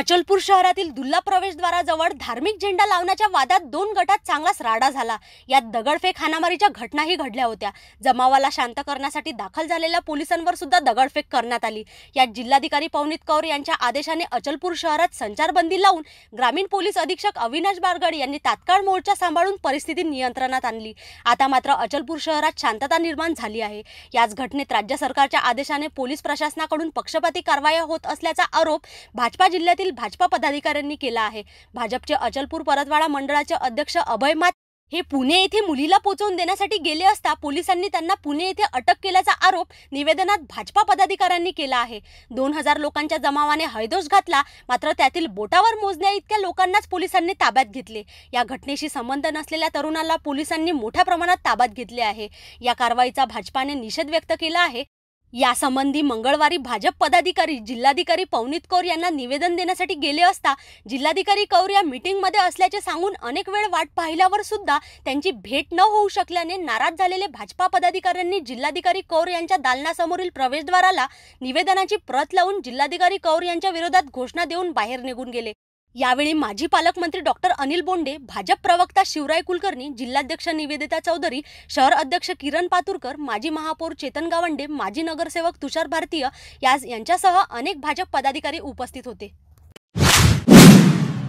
अचलपूर शहरातील दुल्ला प्रवेशद्वाराजवळ धार्मिक झेंडा लावण्याच्या वादात दोन गटात चांगलाच राडा झाला यात दगडफेक हानामारीच्या घटनाही घडल्या होत्या जमावाला शांत करण्यासाठी दाखल झालेल्या पोलिसांवर सुद्धा दगडफेक करण्यात आली यात जिल्हाधिकारी पवनीत कौर यांच्या आदेशाने अचलपूर शहरात संचारबंदी लावून ग्रामीण पोलीस अधीक्षक अविनाश बारगड यांनी तात्काळ मोर्चा सांभाळून परिस्थिती नियंत्रणात आणली आता मात्र अचलपूर शहरात शांतता निर्माण झाली आहे याच घटनेत राज्य सरकारच्या आदेशाने पोलीस प्रशासनाकडून पक्षपाती कारवाया होत असल्याचा आरोप भाजपा जिल्ह्यातील देखील भाजपा पदाधिकाऱ्यांनी केला आहे भाजपचे अचलपूर परतवाडा मंडळाचे अध्यक्ष अभय मात हे पुणे येथे मुलीला पोहोचवून देण्यासाठी गेले असता पोलिसांनी त्यांना पुणे येथे अटक केल्याचा आरोप निवेदनात भाजपा पदाधिकाऱ्यांनी केला आहे दोन हजार लोकांच्या जमावाने हैदोष घातला मात्र त्यातील बोटावर मोजण्या इतक्या लोकांनाच पोलिसांनी ताब्यात घेतले या घटनेशी संबंध नसलेल्या तरुणाला पोलिसांनी मोठ्या प्रमाणात ताब्यात घेतले आहे या कारवाईचा भाजपाने निषेध व्यक्त केला आहे यासंबंधी मंगळवारी भाजप पदाधिकारी जिल्हाधिकारी पवनीत कौर यांना निवेदन देण्यासाठी गेले असता जिल्हाधिकारी कौर या मीटिंगमध्ये असल्याचे सांगून अनेक वेळ वाट पाहिल्यावर सुद्धा त्यांची भेट न होऊ शकल्याने नाराज झालेले भाजपा पदाधिकाऱ्यांनी जिल्हाधिकारी कौर यांच्या दालनासमोरील प्रवेशद्वाराला निवेदनाची प्रत लावून जिल्हाधिकारी कौर यांच्या विरोधात घोषणा देऊन बाहेर निघून गेले यावेळी माजी पालकमंत्री डॉक्टर अनिल बोंडे भाजप प्रवक्ता शिवराय कुलकर्णी जिल्हाध्यक्ष निवेदिता चौधरी शहर अध्यक्ष किरण पातुरकर माजी महापौर चेतन गावंडे माजी नगरसेवक तुषार भारतीय यांच्यासह अनेक भाजप पदाधिकारी उपस्थित होते